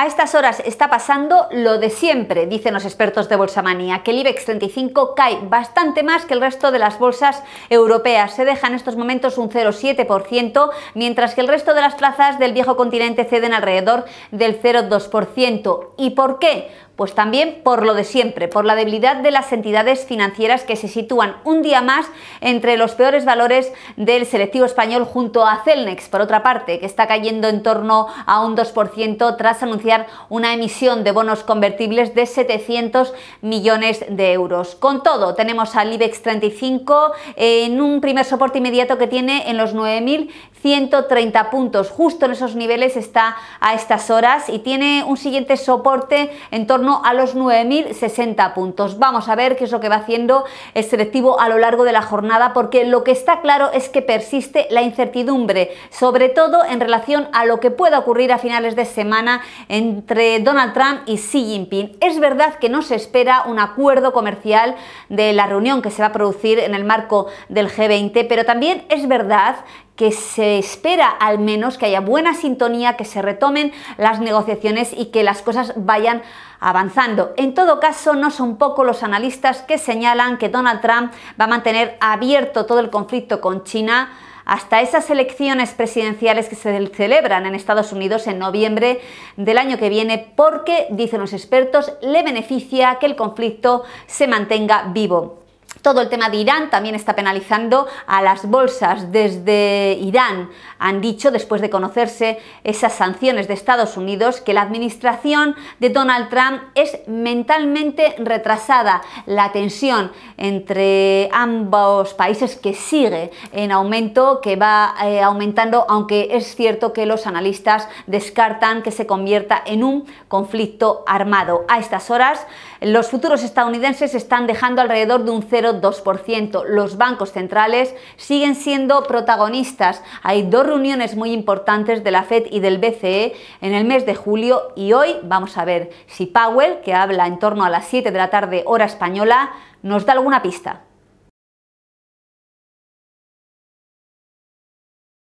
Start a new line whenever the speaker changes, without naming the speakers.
A estas horas está pasando lo de siempre, dicen los expertos de Bolsamanía, que el IBEX 35 cae bastante más que el resto de las bolsas europeas. Se deja en estos momentos un 0,7%, mientras que el resto de las plazas del viejo continente ceden alrededor del 0,2%. ¿Y por qué? Pues también por lo de siempre, por la debilidad de las entidades financieras que se sitúan un día más entre los peores valores del selectivo español junto a Celnex, por otra parte, que está cayendo en torno a un 2% tras anunciar una emisión de bonos convertibles de 700 millones de euros. Con todo, tenemos al IBEX 35 en un primer soporte inmediato que tiene en los 9.130 puntos. Justo en esos niveles está a estas horas y tiene un siguiente soporte en torno a los 9.060 puntos. Vamos a ver qué es lo que va haciendo el selectivo a lo largo de la jornada, porque lo que está claro es que persiste la incertidumbre, sobre todo en relación a lo que pueda ocurrir a finales de semana entre Donald Trump y Xi Jinping. Es verdad que no se espera un acuerdo comercial de la reunión que se va a producir en el marco del G20, pero también es verdad que se espera al menos que haya buena sintonía, que se retomen las negociaciones y que las cosas vayan avanzando. En todo caso, no son pocos los analistas que señalan que Donald Trump va a mantener abierto todo el conflicto con China hasta esas elecciones presidenciales que se celebran en Estados Unidos en noviembre del año que viene, porque, dicen los expertos, le beneficia que el conflicto se mantenga vivo. Todo el tema de Irán también está penalizando a las bolsas. Desde Irán han dicho, después de conocerse esas sanciones de Estados Unidos, que la administración de Donald Trump es mentalmente retrasada. La tensión entre ambos países que sigue en aumento, que va eh, aumentando, aunque es cierto que los analistas descartan que se convierta en un conflicto armado. A estas horas, los futuros estadounidenses están dejando alrededor de un cero 2%, Los bancos centrales siguen siendo protagonistas. Hay dos reuniones muy importantes de la Fed y del BCE en el mes de julio y hoy vamos a ver si Powell, que habla en torno a las 7 de la tarde hora española, nos da alguna pista.